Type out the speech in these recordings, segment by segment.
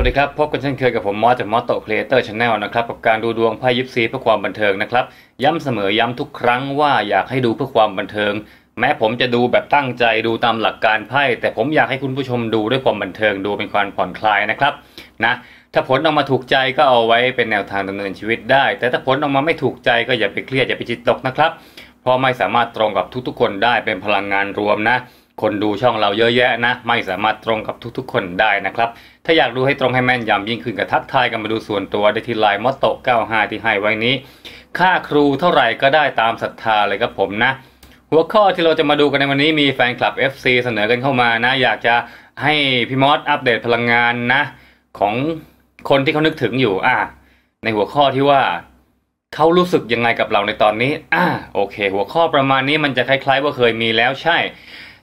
วัสดีครับ พบกันเช่นเคยกับผมมอสจากมอสโตครีเอเตอร์ชาแนลนะครับกับการดูดวงไพ่ยิปซีเพื่อความบันเทิงนะครับ ย้ำเสมอย้ำทุกครั้งว่าอยากให้ดูเพื่อความบันเทิง แม้ผมจะดูแบบตั้งใจดูตามหลักการไพ่แต่ผมอยากให้คุณผู้ชมดูด้วยความบันเทิงดูเป็นความผ่อนคลายนะครับนะถ้าผลออกมาถูกใจก็เอาไว้เป็นแนวทางดำเนินชีวิตได้ แต่ถ้าผลออกมาไม่ถูกใจก็อย่าไปเครียดอย่าไปจิตตกนะครับเพราะไม่สามารถตรงกับทุกๆคนได้เป็นพลังงานรวมนะคนดูช่องเราเยอะแยะนะ ไม่สามารถตรงกับทุกๆคนได้นะครับ ถ้าอยากดูให้ตรงให้แม่นยำยิ่งขึ้นกับทักทายกันมาดูส่วนตัวได้ที่ไลน์มอโต95 ที่ให้ไว้นี้ ค่าครูเท่าไหร่ก็ได้ตามศรัทธาเลยครับผมนะ หัวข้อที่เราจะมาดูกันในวันนี้มีแฟนคลับ FC เสนอกันเข้ามานะ อยากจะให้พี่มอสอัปเดตพลังงานนะ ของคนที่เขานึกถึงอยู่อ่าในหัวข้อที่ว่าเขารู้สึกยังไงกับเราในตอนนี้ อ่าโอเค หัวข้อประมาณนี้มันจะคล้ายๆว่าเคยมีแล้วใช่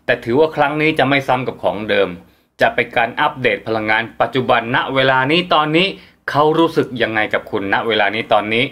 แต่ถือว่าครั้งนี้จะไม่ซ้ำกับของเดิม จะเป็นการอัปเดตพลังงานปัจจุบัน ณ เวลานี้ตอนนี้เขารู้สึกยังไงกับคุณณ เวลานี้ตอนนี้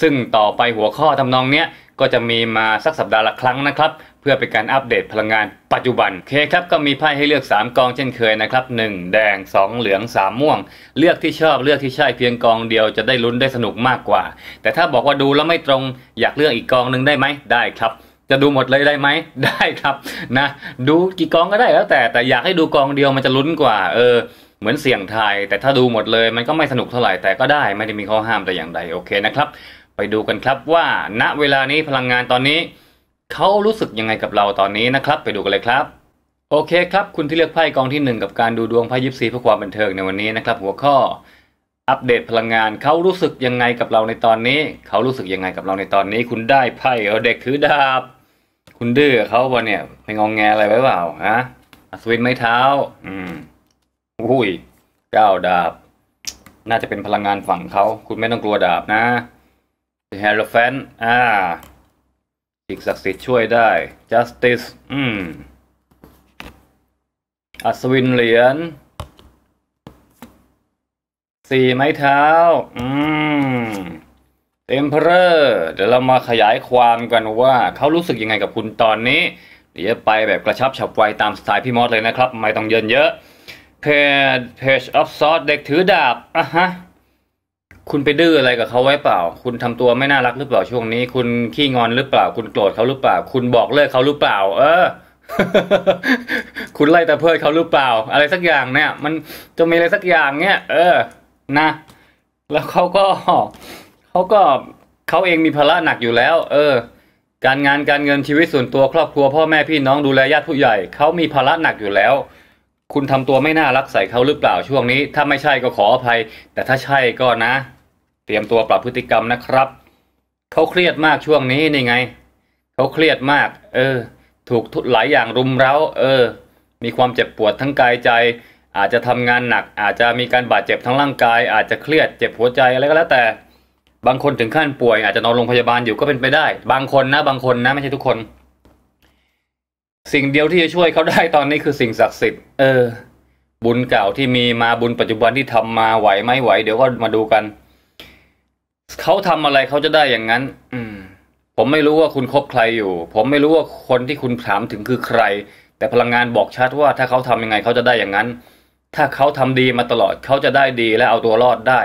ซึ่งต่อไปหัวข้อทำนองเนี้ยก็จะมีมาสักสัปดาห์ละครั้งนะครับ เพื่อเป็นการอัปเดตพลังงาน ปัจจุบันเคครับก็มีไพ่ให้เลือก3กองเช่นเคยนะครับ1 แดง 2 เหลือง3ม่วง เลือกที่ชอบเลือกที่ใช่เพียงกองเดียวจะได้ลุ้นได้สนุกมากกว่า แต่ถ้าบอกว่าดูแล้วไม่ตรงอยากเลือกอีกกองหนึ่งได้ไหมได้ครับจะดูหมดเลยได้ไหมได้ครับนะ ดูกี่กองก็ได้แล้ว แต่แต่อยากให้ดูกองเดียวมันจะลุ้นกว่าเออเหมือนเสี่ยงทาย แต่ถ้าดูหมดเลย มันก็ไม่สนุกเท่าไหร่แต่ก็ได้ ไม่ได้มีข้อห้ามแต่อย่างใดโอเคนะครับ ไปดูกันครับว่า ณเวลานี้พลังงานตอนนี้เขารู้สึกยังไงกับเราตอนนี้นะครับ ไปดูกันเลยครับ โอเคครับ คุณที่เลือกไพ่กองที่ 1 กับการดูดวงไพ่ยิปซีเพื่อความบันเทิงในวันนี้นะครับหัวข้อ อัปเดตพลังงานเขารู้สึกยังไงกับเราในตอนนี้เขารู้สึกยังไงกับเราในตอนนี้ คุณได้ไพ่เด็กถือดาบคุณดื้อเขาบอเนี่ย ไปงองแงอะไรไว้เปล่า ฮะสวินไม้เท้า อืมอุ้ยเก้าดาบ น่าจะเป็นพลังงานฝั่งเขา คุณไม่ต้องกลัวดาบนะแฮร์ลแฟน อ่าสิ่งศักดิ์สิทธิ์ช่วยได้ justice อืม อัศวินเหรียญสี่ไม้เท้า อืมเอ็มเพรอร์เดี๋ยวเรามาขยายความกันว่าเขารู้สึกยังไงกับคุณตอนนี้ เดี๋ยวไปแบบกระชับฉับไวตามสไตล์พี่มอสเลยนะครับ ไม่ต้องเยินเยอะเพจเพจออฟซอสเด็กถือดาบอ่ะฮะคุณไปดื้ออะไรกับเขาไว้เปล่า คุณทำตัวไม่น่ารักหรือเปล่าช่วงนี้ คุณขี้งอนหรือเปล่า คุณโกรธเขาหรือเปล่า คุณบอกเลิกเขาหรือเปล่า เออ คุณไล่ตะเพิดเขาหรือเปล่า อะไรสักอย่างเนี่ย มันจะมีอะไรสักอย่างเนี่ยเออ นะ แล้วเขาก็เขาก็เขาเองมีภาระหนักอยู่แล้ว เออ การงานการเงินชีวิตส่วนตัวครอบครัว พ่อแม่พี่น้องดูแลญาติผู้ใหญ่เขามีภาระหนักอยู่แล้ว คุณทำตัวไม่น่ารักใส่เขาหรือเปล่าช่วงนี้ ถ้าไม่ใช่ก็ขออภัย แต่ถ้าใช่ก็นะ เตรียมตัวปรับพฤติกรรมนะครับเขาเครียดมากช่วงนี้นี่ไงเขาเครียดมาก เออ ถูกทุกหลายอย่างรุมเร้าเออ มีความเจ็บปวดทั้งกายใจ อาจจะทำงานหนัก อาจจะมีการบาดเจ็บทั้งร่างกาย อาจจะเครียดเจ็บหัวใจอะไรก็แล้วแต่บางคนถึงขั้นป่วยอาจจะนอนโรงพยาบาลอยู่ก็เป็นไปได้ บางคนนะ บางคนนะไม่ใช่ทุกคน สิ่งเดียวที่จะช่วยเขาได้ตอนนี้คือสิ่งศักดิ์สิทธิ์เออบุญเก่าที่มีมาบุญปัจจุบันที่ทำมาไหวไม่ไหว เดี๋ยวก็มาดูกันเขาทำอะไรเขาจะได้อย่างนั้น อืม ผมไม่รู้ว่าคุณคบใครอยู่ ผมไม่รู้ว่าคนที่คุณถามถึงคือใคร แต่พลังงานบอกชัดว่าถ้าเขาทำยังไงเขาจะได้อย่างนั้น ถ้าเขาทำดีมาตลอดเขาจะได้ดี และเอาตัวรอดได้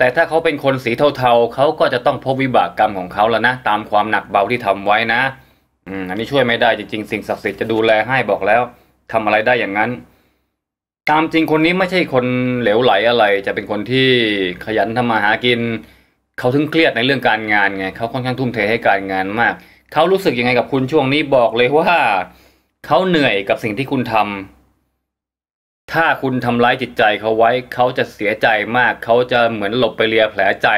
แต่ถ้าเขาเป็นคนสีเทาๆ เขาก็จะต้องพบวิบากกรรมของเขาแล้วนะตามความหนักเบาที่ทำไว้นะอืมอันนี้ช่วยไม่ได้จริงๆ สิ่งศักดิ์สิทธิ์จะดูแลให้บอกแล้ว ทำอะไรได้อย่างนั้น ตามจริงคนนี้ไม่ใช่คนเหลวไหลอะไร จะเป็นคนที่ขยันทำมาหากิน เขาถึงเครียดในเรื่องการงานไงเขาค่อนข้างทุ่มเทให้การงานมาก เขารู้สึกยังไงกับคุณช่วงนี้บอกเลยว่าเขาเหนื่อยกับสิ่งที่คุณทำถ้าคุณทำร้ายจิตใจเขาไว้เขาจะเสียใจมาก เขาจะเหมือนหลบไปเลียแผลใจ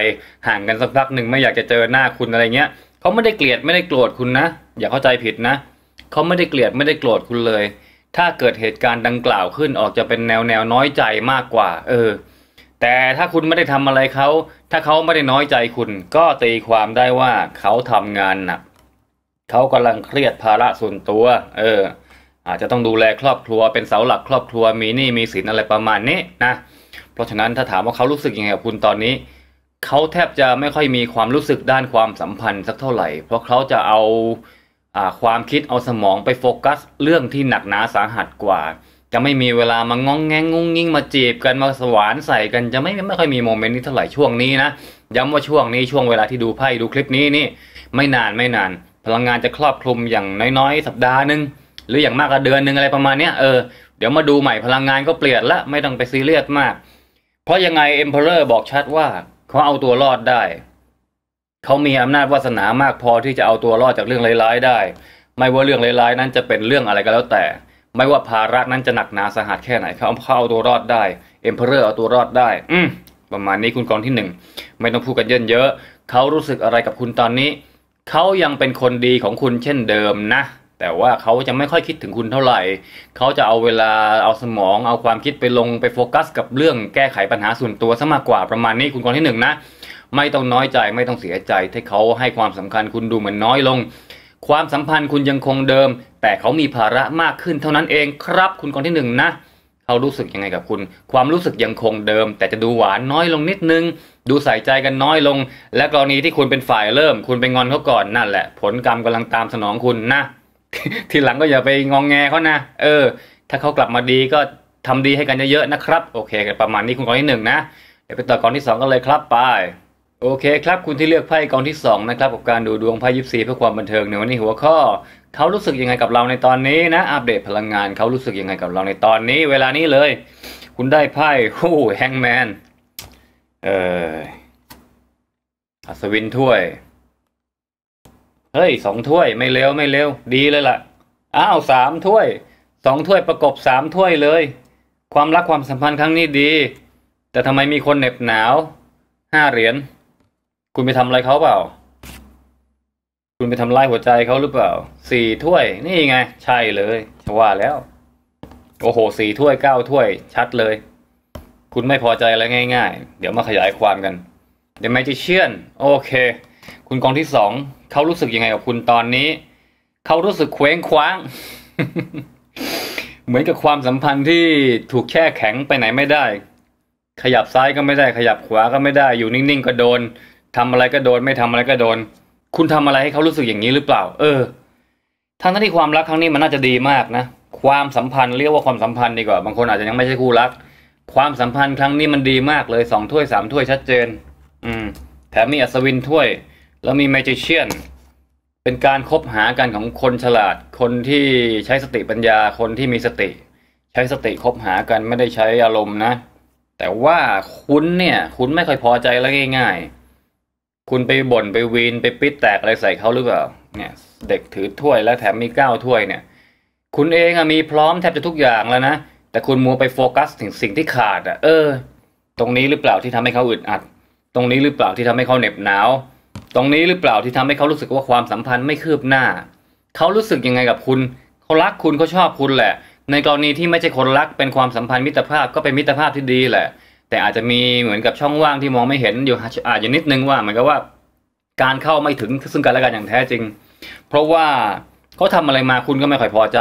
ห่างกันสักพักหนึ่งไม่อยากจะเจอหน้าคุณอะไรเงี้ยเขาไม่ได้เกลียดไม่ได้โกรธคุณนะอย่าเข้าใจผิดนะ เขาไม่ได้เกลียดไม่ได้โกรธคุณเลย ถ้าเกิดเหตุการณ์ดังกล่าวขึ้นออกจะเป็นแนวแนวน้อยใจมากกว่า เออ แต่ถ้าคุณไม่ได้ทำอะไรเขา ถ้าเขาไม่ได้น้อยใจคุณ ก็ตีความได้ว่าเขาทำงานหนักเขากำลังเครียดภาระส่วนตัว เอออาจจะต้องดูแลครอบครัวเป็นเสาหลักครอบครัวมีหนี้มีสินอะไรประมาณนี้นะเพราะฉะนั้นถ้าถามว่าเขารู้สึกยังไงกับคุณตอนนี้เขาแทบจะไม่ค่อยมีความรู้สึกด้านความสัมพันธ์สักเท่าไหร่ เพราะเขาจะเอาอาความคิดเอาสมองไปโฟกัส เรื่องที่หนักหนาสาหัสกว่า จะไม่มีเวลามางองแงงงุ้งงิ้งมาจีบกันมาสวานใส่กันจะไม่ไม่ค่อยมีโมเมนต์นี้เท่าไหร่ช่วงนี้นะย้ำว่าช่วงนี้ช่วงเวลาที่ดูไพ่ดูคลิปนี้นี่ไม่นานไม่นานพลังงานจะครอบคลุมอย่างน้อย ๆ สัปดาห์หนึ่งรืออย่างมากก็เดือนหนึ่งอะไรประมาณนี้เออเดี๋ยวมาดูใหม่พลังงานก็เปลี่ยนละไม่ต้องไปซีเรียสมาก เพราะยังไง เอ็มเพอเรอร์บอกชัดว่าเขาเอาตัวรอดได้เขามีอำนาจวาสนามาก พอที่จะเอาตัวรอดจากเรื่องร้ายๆได้ ไม่ว่าเรื่องร้ายๆนั้นจะเป็นเรื่องอะไรก็แล้วแต่ ไม่ว่าภาระนั้นจะหนักหนาสาหัสแค่ไหนเขาเขาเอาตัวรอดได้ เอ็มเพอเรอร์เอาตัวรอดได้ อืมประมาณนี้คุณกองที่หนึ่งไม่ต้องพูดกันเยินเยอะ เขารู้สึกอะไรกับคุณตอนนี้ เขายังเป็นคนดีของคุณเช่นเดิมนะแต่ว่าเขาจะไม่ค่อยคิดถึงคุณเท่าไหร่ เขาจะเอาเวลาเอาสมอง เอาความคิดไปลงไปโฟกัส กับเรื่องแก้ไขปัญหาส่วนตัวซะมากกว่าประมาณนี้คุณกรที่หนึ่งนะ ไม่ต้องน้อยใจไม่ต้องเสียใจที่เขาให้ความสำคัญคุณดูเหมือนน้อยลง ความสัมพันธ์คุณยังคงเดิม แต่เขามีภาระมากขึ้น เท่านั้นเองครับ คุณกรที่หนึ่งนะเขารู้สึกยังไงกับคุณ ความรู้สึกยังคงเดิม แต่จะดูหวานน้อยลงนิดนึง ดูใส่ใจกันน้อยลง และกรณีที่คุณเป็นฝ่ายเริ่ม คุณไปงอนเขาก่อนนั่นแหละผลกรรมกำลังตามสนองคุณนะทีหลังก็อย่าไปงองแงเขานะเออ ถ้าเขากลับมาดีก็ทำดีให้กันเยอะๆนะครับโอเคประมาณนี้คุณกองที่หนึ่งนะเดี๋ยวไปต่อกองที่สองกันเลยครับไปโอเคครับคุณที่เลือกไพ่กองที่สองนะครับกับการดูดวงไพ่ยิปซีเพื่อความบันเทิงในวันนี้หัวข้อเขารู้สึกยังไงกับเราในตอนนี้นะ อัปเดตพลังงาน เขารู้สึกยังไงกับเราในตอนนี้ เวลานี้เลยคุณได้ไพ่โอ้แฮงแมนเอออัศวินถ้วยเฮ้ยสองถ้วยไม่เร็ว ไม่เร็ว ดีเลยละ่ะ อ้าวสามถ้วยสองถ้วยประกบสามถ้วยเลย ความรักความสัมพันธ์ครั้งนี้ดี แต่ทำไมมีคนเหน็บหนาวห้าเหรียญคุณไปทำอะไรเขาเปล่า คุณไปทำลายหัวใจเขาหรือเปล่าสี่ถ้วย นี่ไง ใช่เลยชว่าแล้ว โอ้โหสี่ถ้วยเก้าถ้วยชัดเลย คุณไม่พอใจอะไร ง่าย ๆ เดี๋ยวมาขยายความกัน เดี๋ยวแมจิเชียนโอเค คุณกองที่สองเขารู้สึกยังไงกับคุณตอนนี้ เขารู้สึกเคว้งคว้าง เหมือนกับความสัมพันธ์ที่ถูกแช่แข็งไปไหนไม่ได้ ขยับซ้ายก็ไม่ได้ ขยับขวาก็ไม่ได้อยู่นิ่งๆก็โดน ทำอะไรก็โดน ไม่ทำอะไรก็โดน คุณทำอะไรให้เขารู้สึกอย่างนี้หรือเปล่า เออ ทั้งที่ความรักครั้งนี้มันน่าจะดีมากนะความสัมพันธ์เรียกว่าความสัมพันธ์ดีกว่าบางคนอาจจะยังไม่ใช่คู่รัก ความสัมพันธ์ครั้งนี้มันดีมากเลยสองถ้วยสามถ้วยชัดเจน อืม แถมมีอัศวินถ้วยแล้วมีมจิเชียนเป็นการคบหากันของคนฉลาด คนที่ใช้สติปัญญา คนที่มีสติ ใช้สติคบหากันไม่ได้ใช้อารมณ์นะ แต่ว่าคุณเนี่ย คุณไม่ค่อยพอใจแล้วง่ายๆคุณไปบ่นไปวีนไปปิดแตกอะไรใส่เขาหรือเปล่า เนี่ย เด็กถือถ้วยแล้วแถมมีก้าวถ้วยเนี่ย คุณเองอมีพร้อมแทบจะทุกอย่างแล้วนะ แต่คุณมัวไปโฟกัสถึงสิ่งที่ขาดอะเออ ตรงนี้หรือเปล่าที่ทำให้เขาอึดอัด ตรงนี้หรือเปล่าที่ทำให้เขาเหน็บหนาวตรงนี้หรือเปล่าที่ทำให้เขารู้สึกว่าความสัมพันธ์ไม่คืบหน้า เขารู้สึกยังไงกับคุณเขารักคุณเขาชอบคุณแหละ ในกรณีที่ไม่ใช่คนรักเป็นความสัมพันธ์ มิตรภาพก็เป็นมิตรภาพที่ดีแหละ แต่อาจจะมีเหมือนกับช่องว่างที่มองไม่เห็นอยู่อาจจะนิดนึงว่าเหมือนกับว่า การเข้าไม่ถึงซึ่งกันและกันอย่างแท้จริง เพราะว่าเขาทำอะไรมาคุณก็ไม่ค่อยพอใจ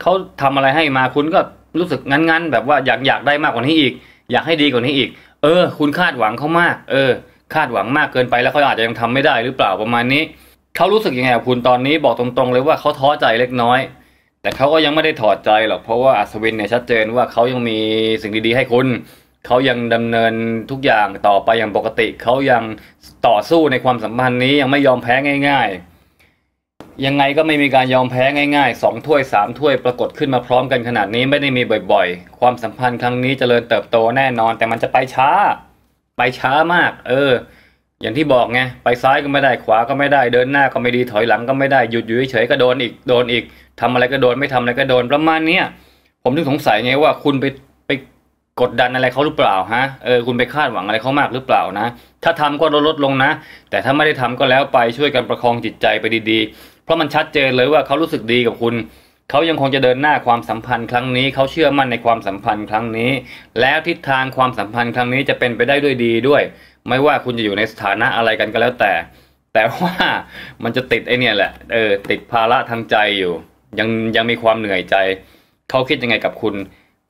เขาทำอะไรให้มาคุณก็รู้สึกงั้น ๆ แบบว่าอยากอยากได้มากกว่านี้อีก อยากให้ดีกว่านี้อีก เออ คุณคาดหวังเขามาก เออคาดหวังมากเกินไปแล้วเขาอาจจะยังทำไม่ได้หรือเปล่าประมาณนี้ เขารู้สึกยังไงกับคุณตอนนี้ บอกตรงๆเลยว่าเขาท้อใจเล็กน้อย แต่เขาก็ยังไม่ได้ถอดใจหรอกเพราะว่าอัศวินเนี่ยชัดเจนว่าเขายังมีสิ่งดีๆ ให้คุณ เขายังดำเนินทุกอย่างต่อไปอย่างปกติ เขายังต่อสู้ในความสัมพันธ์นี้ยังไม่ยอมแพ้ง่ายๆยังไงก็ไม่มีการยอมแพ้ง่ายๆสองถ้วยสามถ้วยปรากฏขึ้นมาพร้อมกันขนาดนี้ไม่ได้มีบ่อย ๆ ความสัมพันธ์ครั้งนี้จเจริญเติบโตแน่นอน แต่มันจะไปช้าไปช้ามาก เออ อย่างที่บอกไง ไปซ้ายก็ไม่ได้ ขวาก็ไม่ได้ เดินหน้าก็ไม่ดี ถอยหลังก็ไม่ได้ หยุดอยู่เฉยก็โดนอีก โดนอีก ทำอะไรก็โดนไม่ทำอะไรก็โดน ประมาณเนี้ยผมถึงสงสัยไงว่าคุณไปไปกดดันอะไรเขาหรือเปล่าฮะ เออ คุณไปคาดหวังอะไรเขามากหรือเปล่านะ ถ้าทำก็ลดลดลงนะ แต่ถ้าไม่ได้ทำก็แล้วไปช่วยกันประคองจิตใจไปดี ๆ เพราะมันชัดเจนเลยว่าเขารู้สึกดีกับคุณเขายังคงจะเดินหน้าความสัมพันธ์ครั้งนี้ เขาเชื่อมั่นในความสัมพันธ์ครั้งนี้ แล้วทิศทางความสัมพันธ์ครั้งนี้จะเป็นไปได้ด้วยดีด้วย ไม่ว่าคุณจะอยู่ในสถานะอะไรกันก็แล้วแต่ แต่ว่ามันจะติดไอเนี่ยแหละเออ ติดภาระทางใจอยู่ ยังยังมีความเหนื่อยใจ เขาคิดยังไงกับคุณ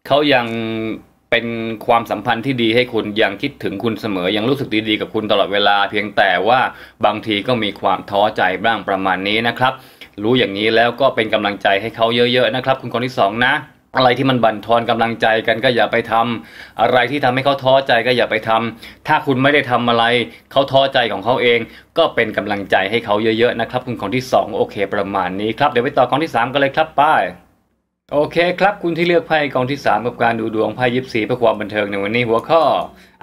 เขายังเป็นความสัมพันธ์ที่ดีให้คุณยังคิดถึงคุณเสมอ ยังรู้สึกดีๆกับคุณตลอดเวลาเพียงแต่ว่าบางทีก็มีความท้อใจบ้างประมาณนี้นะครับรู้อย่างนี้แล้วก็เป็นกำลังใจให้เขาเยอะๆนะครับคุณคนที่2นะ อะไรที่มันบั่นทอนกำลังใจกันก็อย่าไปทำ อะไรที่ทำให้เขาท้อใจก็อย่าไปทำ ถ้าคุณไม่ได้ทำอะไรเขาท้อใจของเขาเอง ก็เป็นกำลังใจให้เขาเยอะๆนะครับคุณของที่2โอเค ประมาณนี้ครับเดี๋ยวไปต่อของที่ 3 กันเลยครับป้ายโอเคครับ คุณที่เลือกไพ่กองที่ 3 กับการ ดูดวงไพ่ยิปซีเพื่อความบันเทิงในวันนี้หัวข้อ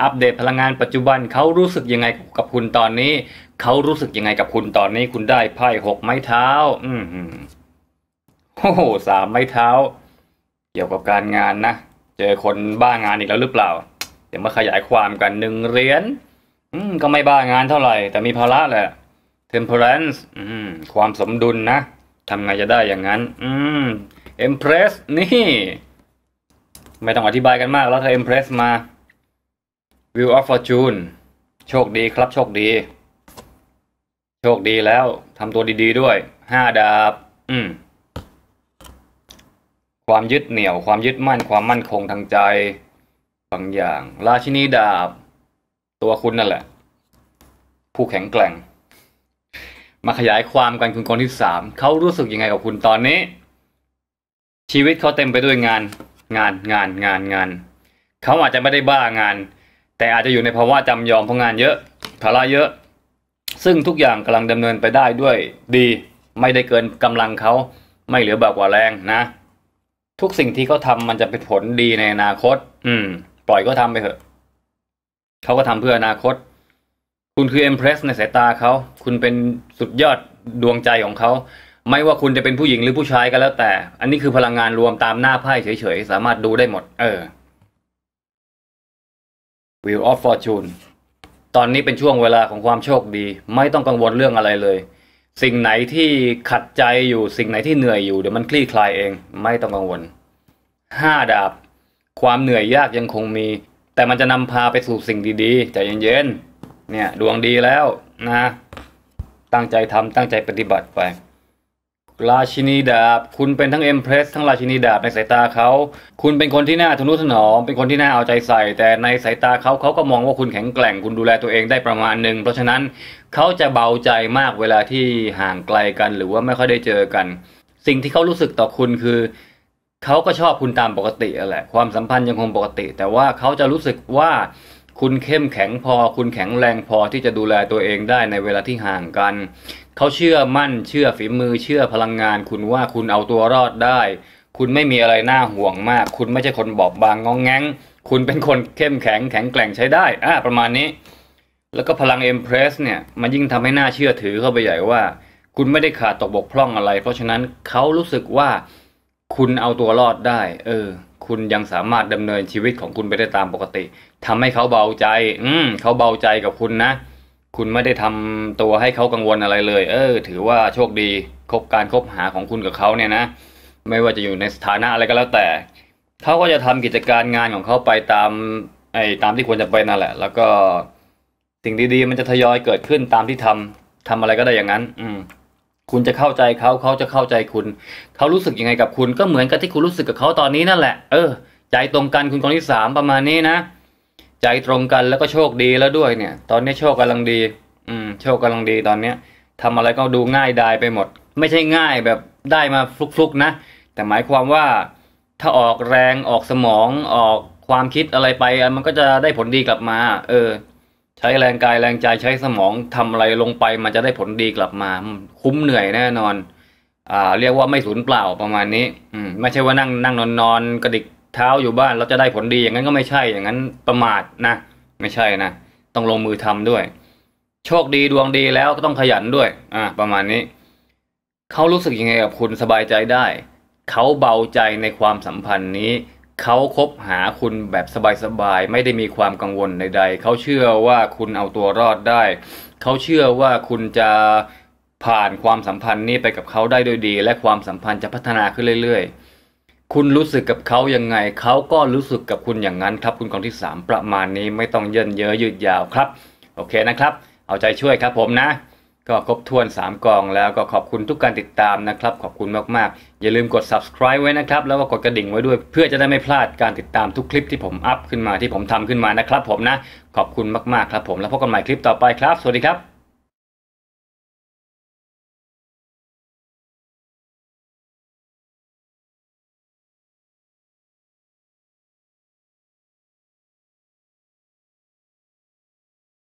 อัปเดตพลังงานปัจจุบันเขารู้สึกยังไงกับคุณตอนนี้เขารู้สึกยังไงกับคุณตอนนี้ คุณได้ไพ่หกไม้เท้า อืมโอ้โหสามไม้เท้า เกี่ยวกับการงานนะเจอคนบ้างานอีกแล้วหรือเปล่าเดี๋ยวมาขยายความกันหนึ่งเหรียญอืมก็ไม่บ้างานเท่าไหร่ แต่มีภาระแหละ temperance อืมความสมดุลนะทำไงจะได้อย่างนั้น อืมอ็มเพรสนี่ ไม่ต้องอธิบายกันมาก แล้วเธอ e m p r e s มา View of Fortune โชคดีครับโชคดี โชคดีแล้วทำตัวดีๆด้วยห้าดาบอืมความยึดเหนี่ยว ความยึดมั่นความมั่นคงทางใจบางอย่าง ราชินีดาบ ตัวคุณนั่นแหละ ผู้แข็งแกร่ง มาขยายความกันคุณคนที่สาม เขารู้สึกยังไงกับคุณตอนนี้ชีวิตเขาเต็มไปด้วยงาน งาน งาน งานงาน เขาอาจจะไม่ได้บ้างาน แต่อาจจะอยู่ในภาวะจำยอมเพราะงานเยอะ ภาระเยอะ ซึ่งทุกอย่างกำลังดำเนินไปได้ด้วย ดี ไม่ได้เกินกำลังเขาไม่เหลือบากว่าแรงนะ ทุกสิ่งที่เขาทำมันจะเป็นผลดีในอนาคต อืม ปล่อยก็ทำไปเถอะเขาก็ทำเพื่ออนาคต คุณคือเอ็มเพรส ในสายตาเขา คุณเป็นสุดยอดดวงใจของเขาไม่ว่าคุณจะเป็นผู้หญิงหรือผู้ชายก็แล้วแต่ อันนี้คือพลังงานรวมตามหน้าไพ่เฉยๆสามารถดูได้หมด เออ Wheel of Fortune ตอนนี้เป็นช่วงเวลาของความโชคดี ไม่ต้องกังวลเรื่องอะไรเลย สิ่งไหนที่ขัดใจอยู่สิ่งไหนที่เหนื่อยอยู่ เดี๋ยวมันคลี่คลายเอง ไม่ต้องกังวลห้าดาบ ความเหนื่อยยากยังคงมี แต่มันจะนำพาไปสู่สิ่งดีๆใจเย็นๆเนี่ยดวงดีแล้วนะตั้งใจทำตั้งใจปฏิบัติไปราชินีดาบคุณเป็นทั้งเอ็มเพรสทั้งราชินีดาบในสายตาเขา คุณเป็นคนที่น่าทนุถนอมเป็นคนที่น่าเอาใจใส่ แต่ในสายตาเขาเขาก็มองว่าคุณแข็งแกร่ง คุณดูแลตัวเองได้ประมาณหนึ่งเพราะฉะนั้นเขาจะเบาใจมากเวลาที่ห่างไกลกัน หรือว่าไม่ค่อยได้เจอกัน สิ่งที่เขารู้สึกต่อคุณคือ เขาก็ชอบคุณตามปกติแหละความสัมพันธ์ยังคงปกติ แต่ว่าเขาจะรู้สึกว่า คุณเข้มแข็งพอ คุณแข็งแรงพอที่จะดูแลตัวเองได้ในเวลาที่ห่างกันเขาเชื่อมั่นเชื่อฝีมือ เชื่อพลังงาน คุณว่าคุณเอาตัวรอดได้ คุณไม่มีอะไรน่าห่วงมาก คุณไม่ใช่คนบอบบางงองแงงคุณเป็นคนเข้มแข็งแข็งแกร่งใช้ได้ อ่าประมาณนี้แล้วก็พลังเอ็มเพรสเนี่ย มันยิ่งทำให้น่าเชื่อถือ เข้าไปใหญ่ว่า คุณไม่ได้ขาดตกบกพร่องอะไร เพราะฉะนั้นเขารู้สึกว่า คุณเอาตัวรอดได้ เออ คุณยังสามารถดำเนินชีวิตของคุณไปได้ตามปกติ ทำให้เขาเบาใจ อืมเขาเบาใจกับคุณนะคุณไม่ได้ทำตัวให้เขากังวลอะไรเลย เออ ถือว่าโชคดีคบการคบหาของคุณกับเขาเนี่ยนะไม่ว่าจะอยู่ในสถานะอะไรก็แล้วแต่เขาก็จะทำกิจการงานของเขาไปตาม ไอ้ตามที่ควรจะไปนนั่นแหละ แล้วก็ สิ่งดีๆ มันจะทยอยเกิดขึ้นตามที่ทำ ทำอะไรก็ได้อย่างนั้น อืม คุณจะเข้าใจเขาเขาจะเข้าใจคุณ เขารู้สึกยังไงกับคุณก็เหมือนกับที่คุณรู้สึกกับเขาตอนนี้นั่นแหละ เออใจตรงกันคุณคนที่สามประมาณนี้นะใจตรงกันแล้วก็โชคดีแล้วด้วย เนี่ย ตอนนี้โชคกำลังดี อืมโชคกำลังดีตอนเนี้ยทำอะไรก็ดูง่ายดายไปหมด ไม่ใช่ง่ายแบบได้มาฟลุกๆนะแต่หมายความว่า ถ้าออกแรงออกสมองออกความคิดอะไรไปมันก็จะได้ผลดีกลับมา เออ ใช้แรงกายแรงใจใช้สมองทำอะไรลงไปมันจะได้ผลดีกลับมา คุ้มเหนื่อยแน่นอน อ่า เรียกว่าไม่สูญเปล่าประมาณนี้ อืมไม่ใช่ว่านั่งนั่งนอนนอนกระดิกเท้าอยู่บ้านเราจะได้ผลดีอย่างนั้นก็ไม่ใช่อย่างนั้นประมาทนะ ไม่ใช่นะต้องลงมือทำด้วยโชคดีดวงดีแล้วก็ต้องขยันด้วยอ่าประมาณนี้ เขารู้สึกยังไงกับคุณสบายใจได้ เขาเบาใจในความสัมพันธ์นี้ เขาคบหาคุณแบบสบายๆ ไม่ได้มีความกังวลใดๆ เขาเชื่อว่าคุณเอาตัวรอดได้ เขาเชื่อว่าคุณจะผ่านความสัมพันธ์นี้ไปกับเขาได้โดยดี และความสัมพันธ์จะพัฒนาขึ้นเรื่อย ๆคุณรู้สึกกับเขายังไงเขาก็รู้สึกกับคุณอย่างนั้นครับ คุณกองที่3ประมาณนี้ไม่ต้องเยินเยอะยืดยาวครับโอเคนะครับ เอาใจช่วยครับ ผมนะ ก็ครบถ้วน3กองแล้วก็ขอบคุณทุกการติดตามนะครับขอบคุณมากๆอย่าลืมกด subscribe ไว้นะครับแล้วก็กดกระดิ่งไว้ด้วย เพื่อจะได้ไม่พลาดการติดตามทุกคลิปที่ผมอัพขึ้นมาที่ผมทำขึ้นมานะครับ ผมนะขอบคุณมากๆครับผมแล้วพบกันใหม่คลิปต่อไปครับสวัสดีครับ